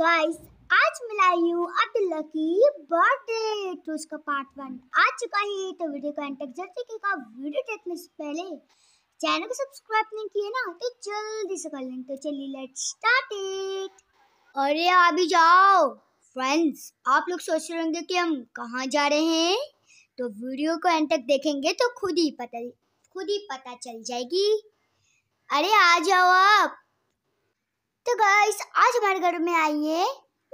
Guys आज मिला you अभी लकी बर्थडे तो उसका पार्ट वन आ चुका है तो वीडियो को एंड तक जरूर देखिएगा वीडियो देखने से पहले चैनल को सब्सक्राइब नहीं किया ना तो जल्दी से कर लें तो चलिए लेट्स स्टार्ट इट अरे अभी जाओ फ्रेंड्स आप लोग सोच रहे होंगे कि हम कहाँ जा रहे हैं तो वीडियो को एंड तक देखेंगे तो खुद ही पता खुद ही पता चल जाएगी अरे आ जाओ आप तो गाइस आज हमारे घर में आई है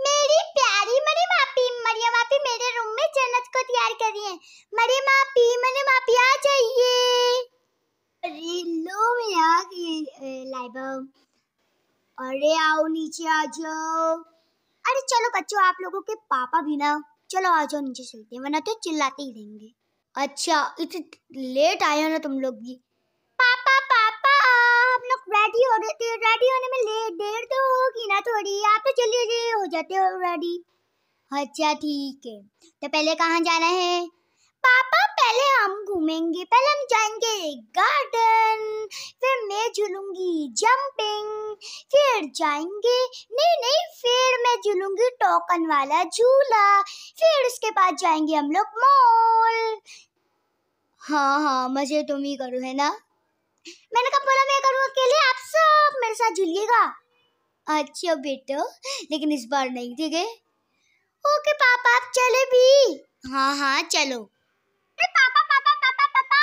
मेरी प्यारी मरी मापी मरिया मापी मेरे रूम में जन्नत को तैयार कर रही है मरी मापी मरियम मापी आ जाइए अरे लो मैं आ गई लाइबा अरे आओ नीचे आ जाओ अरे चलो बच्चों आप लोगों के पापा भी ना चलो आ जाओ नीचे चलते हैं वरना तो चिल्लाते ही रहेंगे अच्छा इतने लेट आए हो ना तुम लोग भी पापा आप लोग रेडी हो रहे थे रेडी होने में लेट देर तो होगी ना थोड़ी आप तो चलिए जी हो जाते हो रेडी अच्छा ठीक है तो पहले कहाँ जाना है पापा पहले हम घूमेंगे पहले हम जाएंगे गार्डन फिर मैं झूलूंगी जंपिंग फिर जाएंगे नहीं नहीं फिर मैं झूलूंगी टोकन वाला झूला फिर उसके बाद जाएंगे हम लोग मॉल हाँ हाँ मजे तुम ही करो है ना मैंने कहा बोला मैं करूँगा अकेले आप सब मेरे साथ झूलिएगा अच्छा बेटो लेकिन इस बार नहीं थे है ओके पापा आप चले भी हाँ हाँ चलो पापा पापा पापा पापा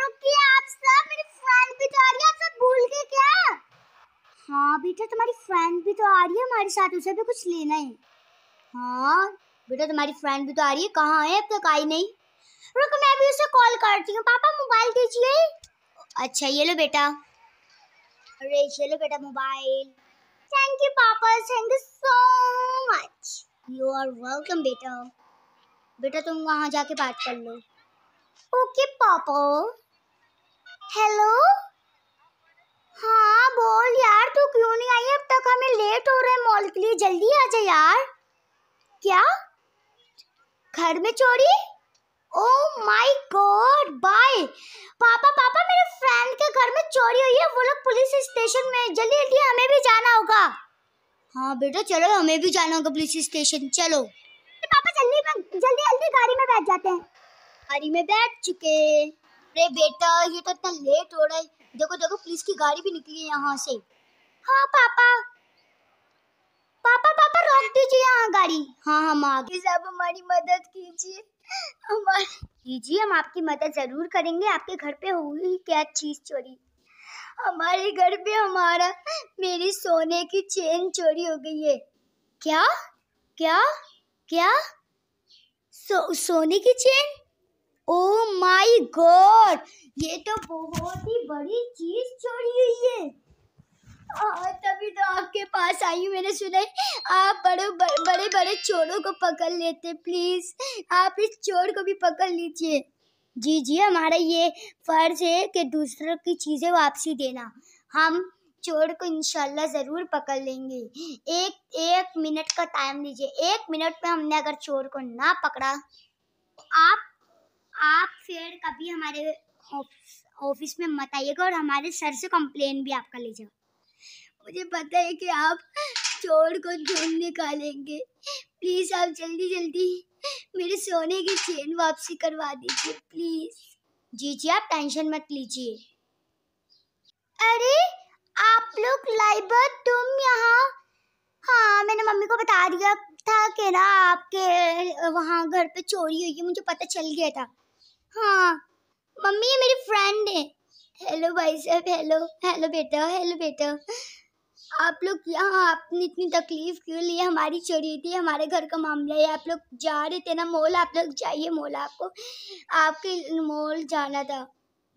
रुकिए आप सब मेरी फ्रेंड भी तो आ रही है आप सब भूल गए क्या हाँ बेटा तुम्हारी फ्रेंड भी तो आ रही है हमारे साथ उसे भी कुछ लेना है हाँ बेटा तुम्हारी फ्रेंड भी तो आ रही है कहाँ है अब तक आई नहीं रुको मैं भी उसे कॉल करती हूँ पापा मोबाइल दीजिए अच्छा ये लो बेटा अरे ये लो बेटा मोबाइल थैंक यू पापा thank you so much you are welcome बेटा बेटा तुम वहाँ जाके बात कर लो ओके पापा हेलो हाँ बोल यार तू क्यों नहीं आई अब तक हमें लेट हो रहा है मॉल के लिए जल्दी आ जा यार क्या घर में चोरी ओह माय गॉड बाय पापा पापा मेरे फ्रेंड के घर में चोरी हुई है वो लोग पुलिस स्टेशन में जल्दी जल्दी हमें भी जाना होगा हाँ बेटा चलो हमें भी जाना होगा पुलिस स्टेशन चलो पापा जल्दी जल्दी जल्दी गाड़ी में बैठ जाते हैं गाड़ी में बैठ चुके अरे बेटा ये तो इतना लेट हो रहा है देखो देखो पुलिस की गाड़ी भी निकली है यहाँ से हाँ पापा पापा पापा रोक दीजिए यहाँ गाड़ी हाँ हम आ गए साहब हमारी मदद कीजिए हमारी कीजिए हम आपकी मदद ज़रूर करेंगे आपके घर पे हुई क्या चीज़ चोरी हमारे घर पे हमारा मेरी सोने की चेन चोरी हो गई है क्या क्या क्या सो, सोने की चेन ओ माय गॉड ये तो बहुत ही बड़ी चीज़ चोरी हुई है हाँ, तभी तो आपके पास आई मैंने सुना आप बड़े बड़े बड़े चोरों को पकड़ लेते प्लीज आप इस चोर को भी पकड़ लीजिए जी जी हमारा ये फर्ज है कि दूसरों की चीज़ें वापसी देना हम चोर को इनशाला ज़रूर पकड़ लेंगे एक एक मिनट का टाइम दीजिए एक मिनट में हमने अगर चोर को ना पकड़ा आप आप फिर कभी हमारे ऑफिस में मत आइएगा और हमारे सर से कंप्लेन भी आप कर लीजिएगा मुझे पता है कि आप चोर को ढूंढ निकालेंगे प्लीज़ आप जल्दी जल्दी मेरे सोने की चेन वापसी करवा दीजिए प्लीज़ जी जी आप टेंशन मत लीजिए अरे आप लोग लाइबर तुम यहाँ हाँ मैंने मम्मी को बता दिया था कि ना आपके वहाँ घर पे चोरी हुई है मुझे पता चल गया था हाँ मम्मी ये मेरी फ्रेंड है हेलो भाई साहब हेलो हेलो बेटा हेलो बेटा आप लोग यहाँ आपने इतनी तकलीफ क्यों ली हमारी चोरी थी हमारे घर का मामला है आप लोग जा रहे थे ना मॉल आप लोग जाइए मॉल आपको आपके मॉल जाना था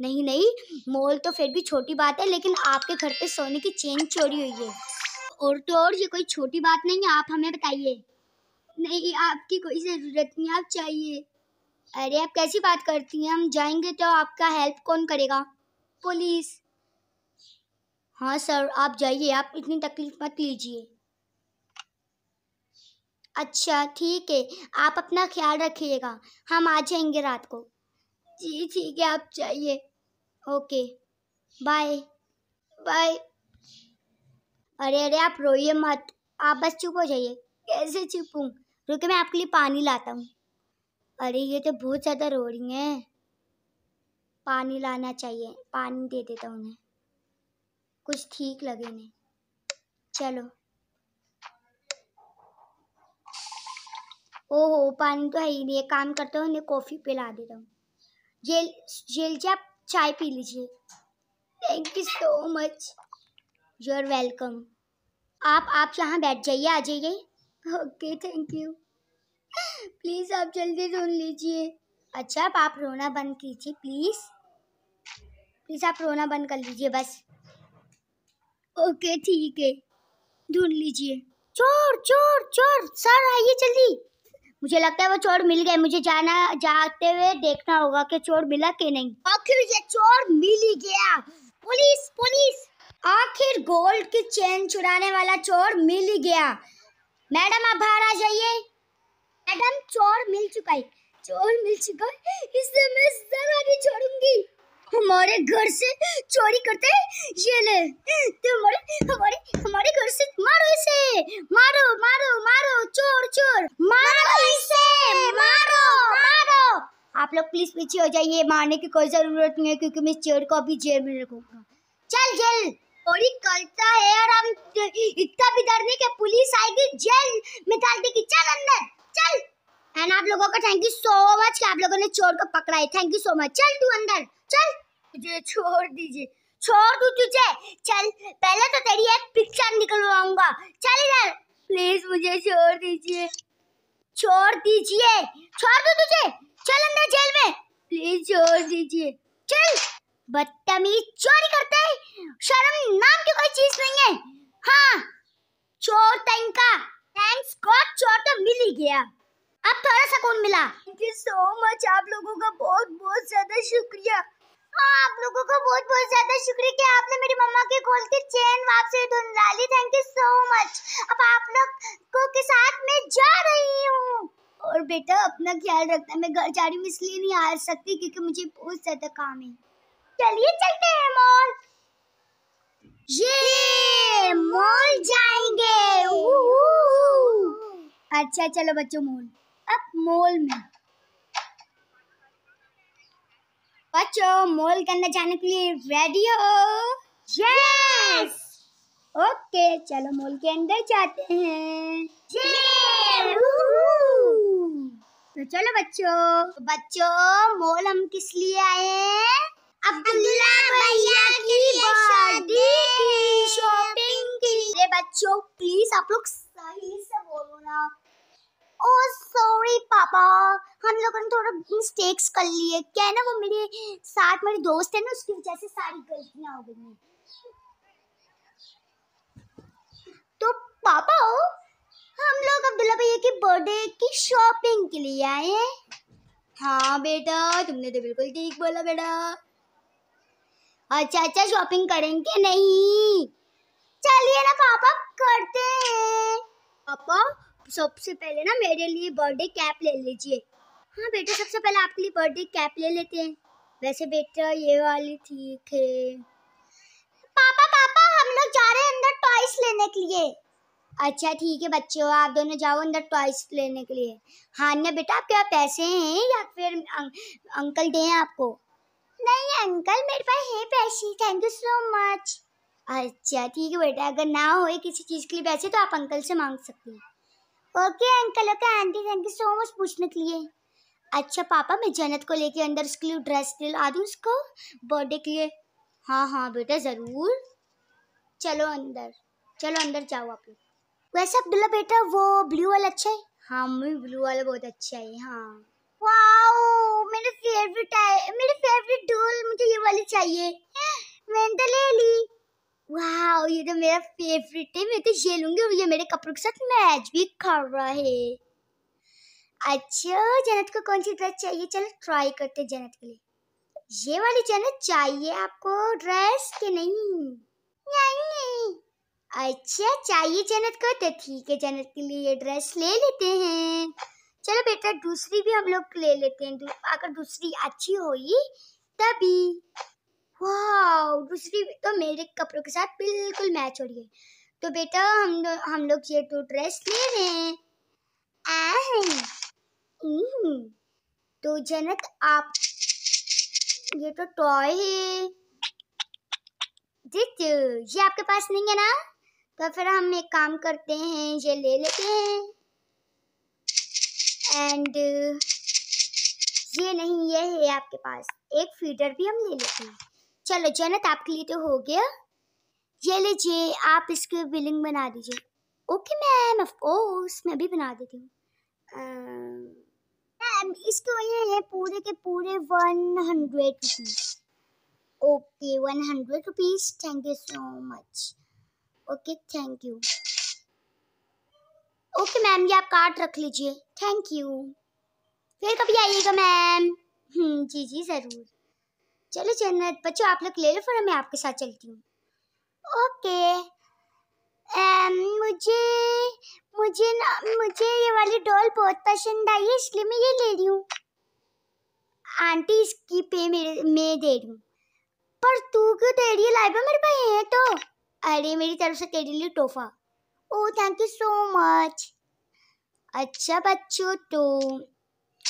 नहीं नहीं मॉल तो फिर भी छोटी बात है लेकिन आपके घर पे सोने की चेन चोरी हुई है और तो और ये कोई छोटी बात नहीं है आप हमें बताइए नहीं आपकी कोई ज़रूरत नहीं आप चाहिए अरे आप कैसी बात करती हैं हम जाएंगे तो आपका हेल्प कौन करेगा पुलिस हाँ सर आप जाइए आप इतनी तकलीफ मत लीजिए अच्छा ठीक है आप अपना ख्याल रखिएगा हम आ जाएंगे रात को जी ठीक है आप जाइए ओके बाय बाय अरे अरे आप रोइए मत आप बस चुप हो जाइए कैसे चुप हूँ रुके मैं आपके लिए पानी लाता हूँ अरे ये तो बहुत ज़्यादा रो रही हैं पानी लाना चाहिए पानी दे देता हूँ उन्हें कुछ ठीक लगे नहीं चलो ओहो पानी तो है ही नहीं एक काम करता हूँ उन्हें कॉफ़ी पिला देता हूँ जेल जेल जी आप चाय पी लीजिए thank you so much you are welcome आप आप यहाँ बैठ जाइए आ जाइए ओके थैंक यू प्लीज़ आप जल्दी ढूंढ लीजिए अच्छा आप रोना बंद कीजिए प्लीज़ प्लीज़ आप रोना बंद कर लीजिए बस ओके ठीक है ढूंढ लीजिए चोर चोर चोर सर आइए जल्दी मुझे लगता है वो चोर मिल गए मुझे जाना जाते हुए देखना होगा कि चोर मिला कि नहीं आखिर ये चोर मिल ही गया पुलिस पुलिस आखिर गोल्ड की चेन चुराने वाला चोर मिल ही गया मैडम आप बाहर आ जाइए मैडम चोर मिल चुका है चोर मिल चुका है इससे मैं जरा नहीं छोड़ूंगी हमारे घर से चोरी करते ये ले तो हमारे हमारे हमारे घर से मारो इसे मारो मारो मारो चोर चोर मारो, मारो इसे मारो मारो आप लोग प्लीज पीछे हो जाइए मारने की कोई जरूरत नहीं है क्योंकि मैं इस चोर को अभी जेल में रखूंगा चल जेल चोरी करता है और हम इतना भी डरने के पुलिस आएगी जेल में डाल देगी चल अंदर चल एंड आप लोगों का थैंक यू सो मच कि आप लोगों ने चोर को पकड़ा है थैंक यू सो मच चल तू अंदर चल तुझे छोड़ दीजिए छोड़ दू तुझे चल पहले तो तेरी एक पिक्चर निकलवाऊंगा चल इधर प्लीज मुझे छोड़ दीजिए छोड़ दीजिए छोड़ दू तुझे चल अंदर जेल में प्लीज छोड़ दीजिए चल बदतमीज चोरी करते है शर्म नाम की कोई चीज नहीं है हाँ चोर तंका थैंक्स गॉड चोर तो मिल ही गया अब थोड़ा सुकून मिला थैंक यू सो मच आप लोगों का बहुत बहुत ज्यादा शुक्रिया हाँ आप लोगों का बहुत बहुत ज्यादा शुक्रिया कि आपने मेरी मम्मा के खोल के चेन वापस ढूंढ डाली थैंक यू सो मच अब आप लोग को के साथ मैं जा रही हूँ और बेटा अपना ख्याल रखना मैं घर जा रही हूँ इसलिए नहीं आ सकती क्योंकि मुझे बहुत ज्यादा काम है चलिए चलते हैं मॉल ये मॉल जाएंगे अच्छा चलो बच्चों मॉल अब मॉल में बच्चों मॉल के अंदर जाने के लिए रेडी हो यस ओके चलो मॉल के अंदर जाते हैं तो चलो बच्चों तो बच्चों मॉल हम किस लिए आए हैं अब्दुल्ला भैया की शादी की शॉपिंग के लिए बच्चों प्लीज आप लोग सही से बोलो ना ओ oh, सॉरी पापा हम लोगों ने थोड़ा मिस्टेक्स कर लिए क्या है ना वो मेरे साथ मेरे दोस्त है ना उसकी वजह से सारी गलतियां हो गई तो पापा हम लोग अब्दुल्ला भैया के बर्थडे की शॉपिंग के लिए आए हैं हाँ बेटा तुमने तो बिल्कुल ठीक बोला बेटा अच्छा अच्छा शॉपिंग करेंगे नहीं चलिए ना पापा करते हैं पापा सबसे पहले ना मेरे लिए बर्थडे कैप ले लीजिए हाँ बेटा सबसे पहले आपके लिए बर्थडे कैप ले लेते हैं वैसे बेटा ये वाली ठीक है पापा पापा हम लोग जा रहे हैं अंदर टॉयस लेने के लिए अच्छा ठीक है बच्चे हो आप दोनों जाओ अंदर टॉयस लेने के लिए हाँ ना बेटा आपके पास पैसे हैं या फिर अं- अंकल दें आपको नहीं अंकल मेरे पास है पैसे थैंक यू सो मच अच्छा ठीक है बेटा अगर ना हो किसी चीज़ के लिए पैसे तो आप अंकल से मांग सकते हैं okay uncle okay aunty thank you so much पूछने के लिए अच्छा पापा मैं जन्नत को लेके अंदर उसके लिए ड्रेस दिला दूँ उसको बर्थडे के लिए हाँ हाँ बेटा ज़रूर चलो अंदर चलो अंदर जाओ आप लोग वैसे अब्दुल्ला बेटा वो ब्लू वाला अच्छा है हाँ मम्मी ब्लू वाला बहुत अच्छा है हाँ वाओ मेरा फेवरेट है मेरी फेवरेट डोल मुझे ये वाली चाहिए मैंने तो ले ली वाह ये तो मेरा फेवरेट है मैं तो ये लूंगी और ये मेरे कपड़ों के साथ मैच भी कर रहा है अच्छा जन्नत को कौन सी ड्रेस चाहिए चलो ट्राई करते जन्नत के लिए ये वाली जन्नत चाहिए आपको ड्रेस के नहीं नहीं अच्छा चाहिए जन्नत को तो ठीक है जन्नत के लिए ये ड्रेस ले लेते हैं चलो बेटा दूसरी भी हम लोग ले लेते हैं अगर दूसरी अच्छी होगी तभी वाह दूसरी तो मेरे कपड़ों के साथ बिल्कुल मैच हो रही है तो बेटा हम हम लोग ये तो ड्रेस ले रहे हैं हम्म, तो जनक आप ये तो टॉय है जित ये आपके पास नहीं है ना तो फिर हम एक काम करते हैं ये ले लेते हैं एंड ये नहीं ये है आपके पास एक फीडर भी हम ले लेते हैं चलो जनत आपके लिए तो हो गया ये लीजिए आप इसके बिलिंग बना दीजिए ओके मैम कोर्स मैं भी बना देती हूँ मैम इसके वजह है पूरे के पूरे one hundred rupees okay one hundred rupees thank you so much okay thank you okay ma'am ये आप कार्ड रख लीजिए थैंक यू फिर कभी आइएगा मैम हम्म, जी जी ज़रूर चलो जन्नत बच्चों आप लोग ले लो फिर मैं आपके साथ चलती हूँ ओके एम, मुझे मुझे ना मुझे ये वाली डॉल बहुत पसंद आई है इसलिए मैं ये ले रही हूँ आंटी इसकी पे मेरे मैं दे रही हूँ पर तू क्यों दे रही है लाइबा मेरे भाई है तो अरे मेरी तरफ से तेरे लिए तोहफा oh thank you so much अच्छा बच्चों तो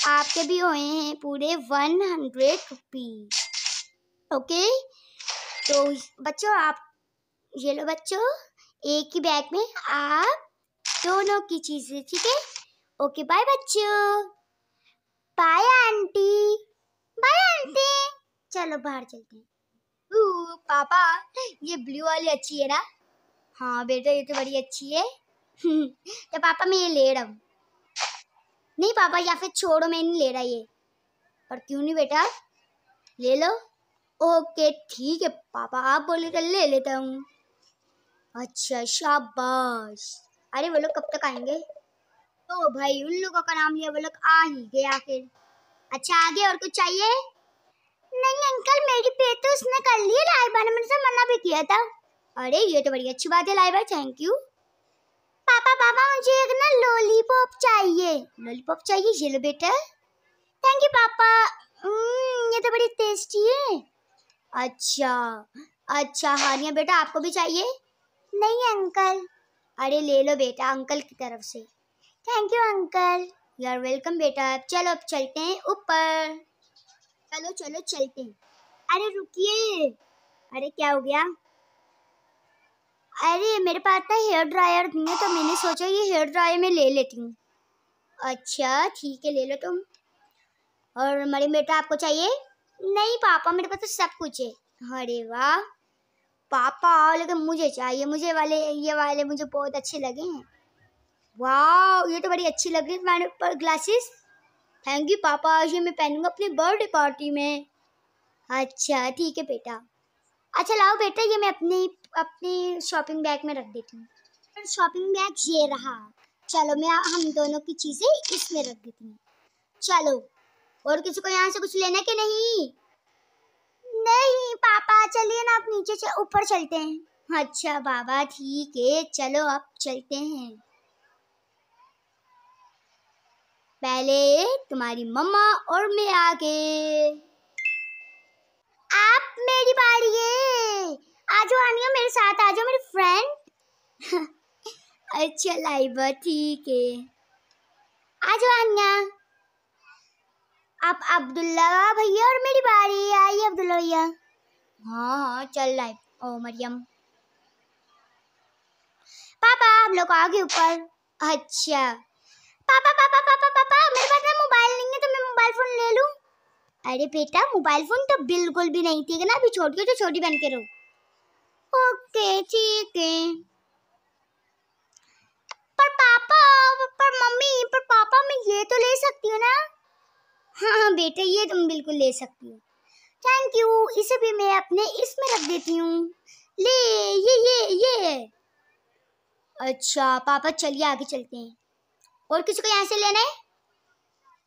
आपके भी हुए हैं पूरे वन हंड्रेड रुपीज़ ओके तो बच्चों आप ये लो बच्चों एक ही बैग में आप दोनों की चीज़ें ठीक है ओके बाय बच्चों बाय आंटी बाय आंटी चलो बाहर चलते हैं पापा ये ब्लू वाली अच्छी है ना हाँ बेटा ये तो बड़ी अच्छी है तो पापा मैं ये ले रहा हूँ नहीं पापा या फिर छोड़ो मैं नहीं ले रहा ये पर क्यों नहीं बेटा ले लो ओके ठीक है पापा आप बोले तो ले लेता हूँ अच्छा शाबाश अरे वो लोग कब तक आएंगे तो भाई उन लोगों का नाम लिया वो लोग आ ही गए आखिर अच्छा आगे और कुछ चाहिए नहीं अंकल मेरी पे तो उसने कर लिया लाइबा ने मुझसे तो मना भी किया था अरे ये तो बड़ी अच्छी बात है लाइबा थैंक यू पापा पापा मुझे एक ना लॉलीपॉप चाहिए लॉलीपॉप चाहिए ये लो बेटा थैंक यू पापा हम्म, ये तो बड़ी टेस्टी है अच्छा अच्छा हानिया बेटा आपको भी चाहिए नहीं अंकल अरे ले लो बेटा अंकल की तरफ से thank you uncle you are welcome बेटा चलो अब चलते हैं ऊपर चलो चलो चलते हैं अरे रुकिए अरे क्या हो गया अरे मेरे पास ना हेयर ड्रायर नहीं है तो मैंने सोचा ये हेयर ड्रायर में ले लेती हूँ अच्छा ठीक है ले लो तुम और मरी बेटा आपको चाहिए नहीं पापा मेरे पास तो सब कुछ है अरे वाह पापा लेकिन मुझे चाहिए मुझे वाले ये वाले मुझे बहुत अच्छे लगे हैं वाह ये तो बड़ी अच्छी लग रही है मैंने पर ग्लासेस थैंक यू पापा ये मैं पहनूंगा अपनी बर्थडे पार्टी में अच्छा ठीक है बेटा अच्छा लाओ बेटा ये मैं अपने अपनी शॉपिंग बैग में रख देती हूँ शॉपिंग बैग ये रहा चलो मैं हम दोनों की चीज़ें इसमें रख देती हूँ चलो और किसी को यहाँ से कुछ लेना कि नहीं नहीं पापा चलिए ना आप नीचे से ऊपर चलते हैं अच्छा बाबा ठीक है चलो आप चलते हैं पहले तुम्हारी मम्मा और मैं आ गए आप मेरी बारी है आज आनिया मेरे साथ आ जाओ मेरे फ्रेंड अच्छा लाइबा ठीक है आज आनिया आप अब्दुल्ला भैया और मेरी बारी आई अब्दुल्ला भैया हाँ हाँ चल रहा है ओ मरियम पापा हम लोग आ गए ऊपर अच्छा पापा पापा पापा पापा मेरे पास ना मोबाइल नहीं है तो मैं मोबाइल फोन ले लूं अरे बेटा मोबाइल फोन तो बिल्कुल भी नहीं थी ना अभी छोटी तो छोटी बन के रहो ओके ठीक है पर पापा पर मम्मी पर पापा मैं ये तो ले सकती हूँ ना हाँ हाँ बेटे ये तुम बिल्कुल ले सकती हो थैंक यू इसे भी मैं अपने इसमें रख देती हूँ ले ये ये ये अच्छा पापा चलिए आगे चलते हैं और किसी को यहाँ से लेना है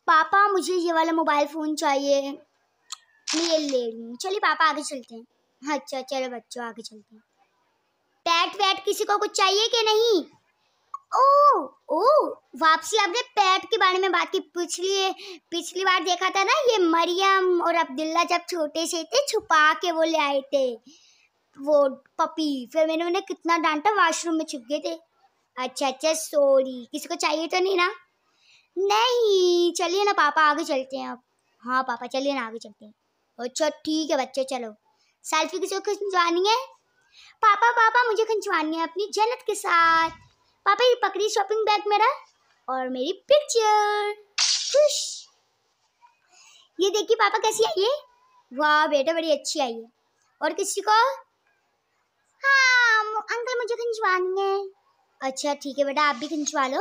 पापा मुझे ये वाला मोबाइल फ़ोन चाहिए मैं ये ले रही हूँ चलिए पापा आगे चलते हैं अच्छा चलो बच्चों आगे चलते हैं पैट वैट किसी को कुछ चाहिए कि नहीं ओ ओ वापसी आपने पेट के बारे में बात की पिछली पिछली बार देखा था ना ये मरियम और अब्दुल्ला जब छोटे से थे छुपा के वो ले आए थे वो पपी फिर मैंने उन्हें कितना डांटा वॉशरूम में छुप गए थे अच्छा अच्छा सॉरी किसी को चाहिए तो नहीं ना नहीं चलिए ना पापा आगे चलते हैं अब हाँ पापा चलिए ना आगे चलते हैं अच्छा ठीक है बच्चे चलो सेल्फी किसी को खिंचवानी है पापा पापा मुझे खिंचवानी है अपनी जन्नत के साथ पापा ये पकड़ी शॉपिंग बैग मेरा और मेरी पिक्चर खुश ये देखिए पापा कैसी आई है वाह बेटा बड़ी अच्छी आई है और किसी को हाँ अंकल मुझे खिंचवानी है अच्छा ठीक है बेटा आप भी खिंचवा लो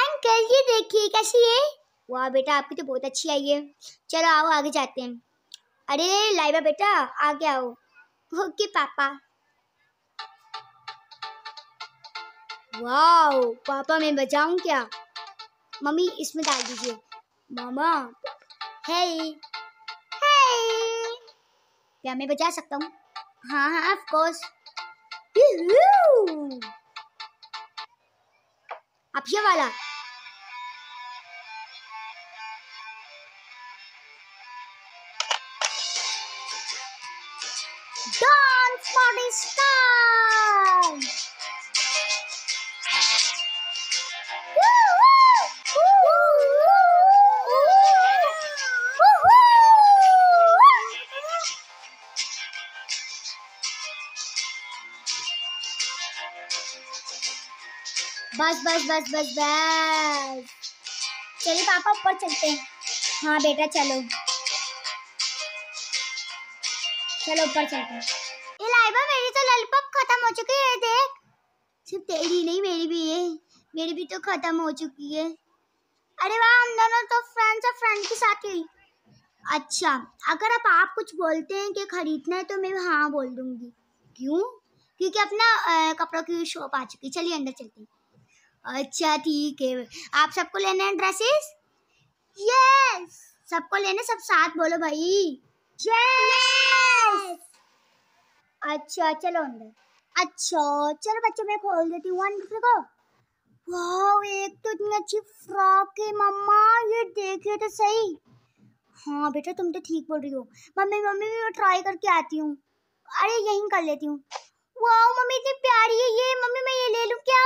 अंकल ये देखिए कैसी है वाह बेटा आपकी तो बहुत अच्छी आई है चलो आओ आगे जाते हैं अरे लाइबा बेटा आगे आओ ओके पापा वाओ पापा मैं बचाऊं क्या मम्मी इसमें डाल दीजिए मामा हे हे क्या मैं बचा सकता हूँ हाँ हाँ ऑफ कोर्स अब ये वाला डांस पार्टी स्टार्ट बस बस बस बस बस चलिए पापा ऊपर चलते हैं हाँ बेटा चलो चलो ऊपर चलते हैं ये लाइबा मेरी तो ललपप खत्म हो चुकी है देख सिर्फ तेरी नहीं मेरी भी है मेरी भी तो खत्म हो चुकी है अरे वाह हम दोनों तो फ्रेंड्स और फ्रेंड के साथ ही अच्छा अगर आप आप कुछ बोलते हैं कि खरीदना है तो मैं हाँ बोल दूंगी क्यों क्योंकि अपना कपड़ों की शॉप आ चुकी है चलिए अंदर चलते हैं अच्छा ठीक है आप सबको लेने हैं ड्रेसेस यस सबको लेने सब साथ बोलो भाई यस अच्छा चलो अंदर अच्छा चलो बच्चों मैं खोल देती हूँ को वाह एक तो इतनी अच्छी फ्रॉक है मम्मा ये देखिए तो सही हाँ बेटा तुम तो ठीक बोल रही हो मम्मी मम्मी मैं ट्राई करके आती हूँ अरे यहीं कर लेती हूँ वाह मम्मी इतनी प्यारी है ये मम्मी मैं ये ले लूँ क्या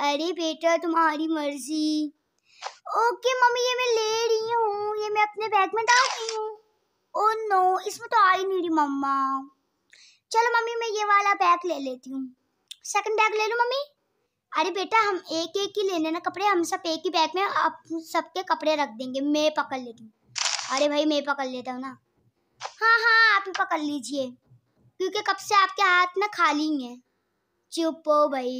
अरे बेटा तुम्हारी मर्जी ओके मम्मी ये मैं ले रही हूँ ये मैं अपने बैग में डाल रही हूँ ओ नो इसमें तो आ ही नहीं रही मम्मा चलो मम्मी मैं ये वाला बैग ले लेती हूँ सेकंड बैग ले लूँ मम्मी अरे बेटा हम एक एक ही लेने ना कपड़े हम सब एक ही बैग में आप सबके कपड़े रख देंगे मैं पकड़ लेती हूँ अरे भाई मैं पकड़ लेता हूँ ना हाँ हाँ आप ही पकड़ लीजिए क्योंकि कब से आपके हाथ ना खाली हैं चुप हो भाई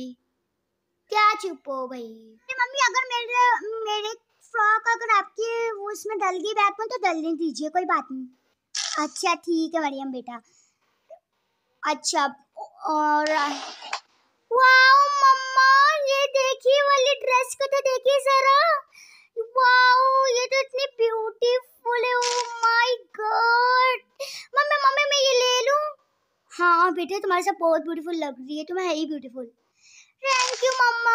क्या चुप हो भाई मम्मी अगर मेरे मेरे फ्रॉक अगर आपके वो उसमें डल गई बैग में तो डलने दीजिए कोई बात नहीं अच्छा ठीक है मरियम बेटा अच्छा और वाओ मम्मा ये देखिए वाली ड्रेस को तो देखिए जरा वाओ ये तो इतनी ब्यूटीफुल है oh my God mummy mummy मैं ये ले लूं हाँ बेटा तुम्हारे साथ बहुत ब्यूटीफुल लग रही है तुम्हें है ही beautiful you mama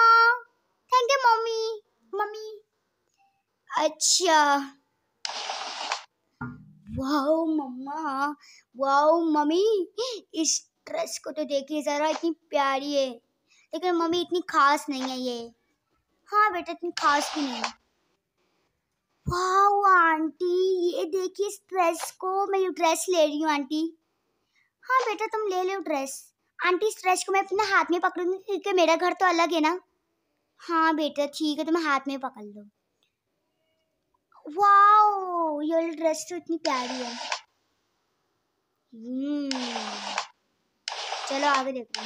thank you mummy mummy अच्छा वाओ मम्मा वाओ मम्मी इस ड्रेस को तो देखिए ज़रा इतनी प्यारी है लेकिन मम्मी इतनी खास नहीं है ये हाँ बेटा इतनी खास भी नहीं है वाओ आंटी ये देखिए इस ड्रेस को मैं ये ड्रेस ले रही हूँ आंटी हाँ बेटा तुम ले लो ड्रेस आंटी स्ट्रेच को मैं अपने हाथ में पकड़ूंगी क्योंकि मेरा घर तो अलग है ना हाँ बेटा ठीक है तो मैं हाथ में पकड़ लो वाओ ये वाली ड्रेस तो इतनी प्यारी है हम्म, चलो आगे देखो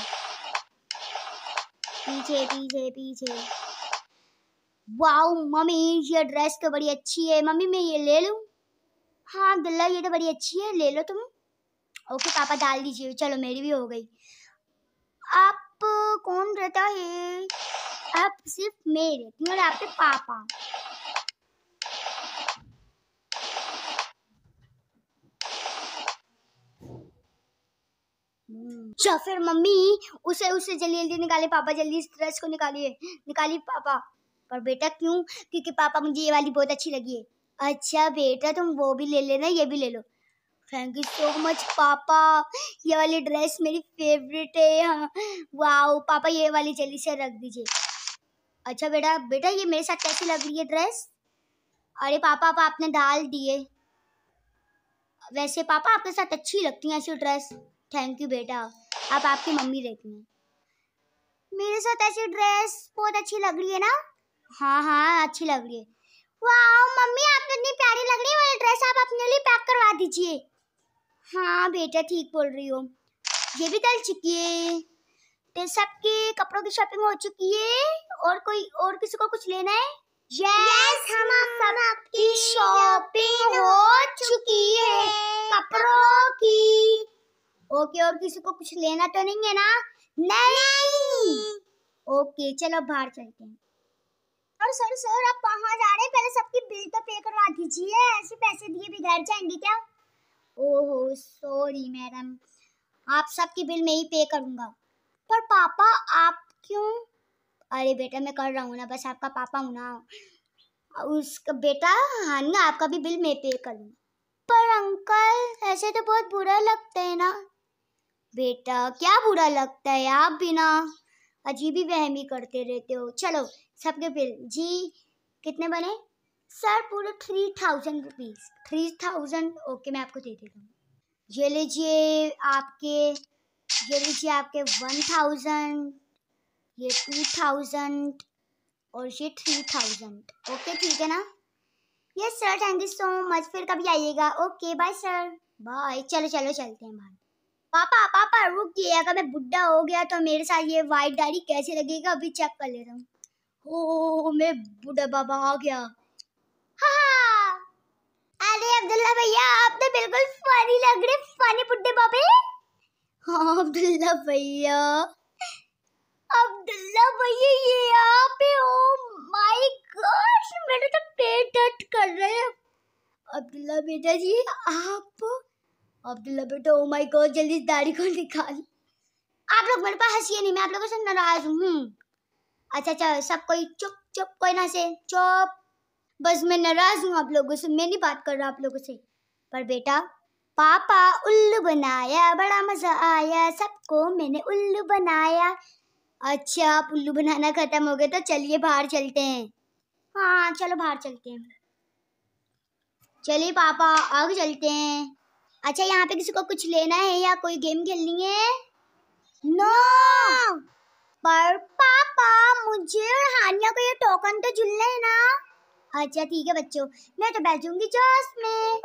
पीछे पीछे पीछे वाओ मम्मी ये ड्रेस तो बड़ी अच्छी है मम्मी मैं ये ले लूँ हाँ दिल्ला ये तो बड़ी अच्छी है ले लो तुम ओके पापा डाल दीजिए चलो मेरी भी हो गई आप कौन रहता है आप सिर्फ मैं रहती हूँ और आपके पापा अच्छा फिर मम्मी उसे उसे जल्दी जल्दी निकाले पापा जल्दी इस ड्रेस को निकालिए निकालिए पापा पर बेटा क्यों क्योंकि पापा मुझे ये वाली बहुत अच्छी लगी है अच्छा बेटा तुम वो भी ले लेना ये भी ले लो thank you so much papa ये वाली ड्रेस मेरी फेवरेट है हाँ वाओ पापा ये वाली जल्दी से रख दीजिए अच्छा बेटा बेटा ये मेरे साथ कैसी लग रही है ड्रेस अरे पापा आप आपने डाल दिए वैसे पापा आपके साथ अच्छी लगती है ऐसी ड्रेस थैंक यू बेटा आप आपकी मम्मी रहती हैं मेरे साथ ऐसी ड्रेस बहुत अच्छी लग रही है ना हाँ हाँ अच्छी लग रही है वाह मम्मी आप इतनी प्यारी लग रही है वाली ड्रेस आप अपने लिए पैक करवा दीजिए हाँ बेटा ठीक बोल रही हो ये भी डल चुकी है तेरे तो सबके कपड़ों की शॉपिंग हो चुकी है और कोई और किसी को कुछ लेना है यस yes, हम सब आपकी शॉपिंग हो चुकी है कपड़ों की ओके और किसी को कुछ लेना तो नहीं है ना नहीं ओके चलो बाहर चलते हैं और सर सर आप कहाँ जा रहे हैं पहले सबकी बिल तो पे करवा दीजिए ऐसे पैसे दिए भी घर जाएंगे क्या ओहो सॉरी मैडम आप सबकी बिल मैं ही पे करूँगा पर पापा आप क्यों अरे बेटा मैं कर रहा हूँ ना बस आपका पापा हूँ ना उसका बेटा हाँ ना आपका भी बिल मैं पे करूँगा पर अंकल ऐसे तो बहुत बुरा लगता है ना बेटा क्या बुरा लगता है आप भी ना अजीब ही वहमी करते रहते हो चलो सबके बिल जी कितने बने सर पूरे three thousand rupees three thousand okay मैं आपको दे देता हूँ ये लीजिए आपके ये लीजिए आपके वन थाउजेंड ये टू थाउजेंड और ये थ्री थाउजेंड ओके ठीक है ना yes sir thank you so much फिर कभी आइएगा ओके बाय सर बाय चलो चलो चलते हैं बाहर पापा पापा रुक रुकिए अगर मैं बुढ़ा हो गया तो मेरे साथ ये वाइट डायरी कैसे लगेगा अभी चेक कर लेता हूँ ओ मैं बुढ़ा बाबा आ गया हाँ, हाँ। अरे अब्दुल्ला भैया आप तो बिल्कुल फनी लग रहे फनी पुट्टे बाबे हाँ अब्दुल्ला भैया अब्दुल्ला भैया ये आप पे ओ माय गॉड मेरे तो पेट दर्द कर रहे हैं अब्दुल्ला बेटा जी आप अब्दुल्ला बेटा ओ माय गॉड जल्दी दाढ़ी को निकाल आप लोग मेरे पास हंसी नहीं मैं आप लोगों से नाराज हूँ अच्छा अच्छा सब कोई चुप चुप कोई ना से चुप बस मैं नाराज हूँ आप लोगों से मैं नहीं बात कर रहा आप लोगों से पर बेटा पापा उल्लू बनाया बड़ा मज़ा आया सबको मैंने उल्लू बनाया अच्छा आप उल्लू बनाना ख़त्म हो गया तो चलिए बाहर चलते हैं हाँ चलो बाहर चलते हैं चलिए पापा आगे चलते हैं अच्छा यहाँ पे किसी को कुछ लेना है या कोई गेम खेलनी है नो no! पर पापा मुझे और हानिया को ये टोकन तो जुलना है ना अच्छा ठीक है बच्चों मैं तो बैठूंगी जॉस में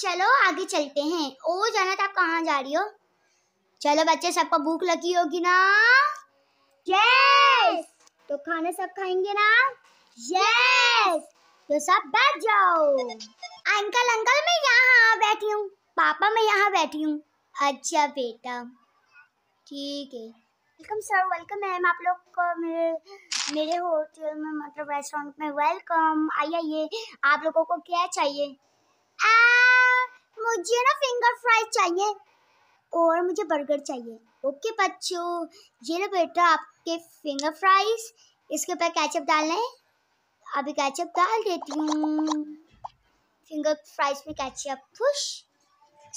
चलो आगे चलते हैं ओ जाना आप कहाँ जा रही हो चलो बच्चे सबको भूख लगी होगी ना yeah! तो खाने सब खाएंगे ना यस तो सब बैठ जाओ अंकल अंकल मैं यहाँ बैठी हूँ पापा मैं यहाँ बैठी हूँ अच्छा बेटा ठीक है वेलकम सर वेलकम मैम आप लोग को मेरे मेरे होटल में मतलब रेस्टोरेंट में वेलकम आइए आइए आप लोगों को क्या चाहिए आ, मुझे ना फिंगर फ्राई चाहिए और मुझे बर्गर चाहिए ओके बच्चों ये लो बेटा आपके फिंगर फ्राइज इसके ऊपर कैचअप डालना है अभी कैचअप डाल देती हूँ फिंगर फ्राइज में कैचअप खुश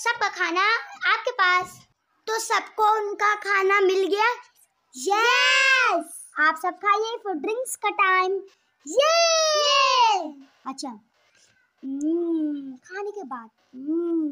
सबका खाना आपके पास तो सबको उनका खाना मिल गया यस आप सब खाइए फॉर ड्रिंक्स का टाइम ये अच्छा हम्म, खाने के बाद हम्म।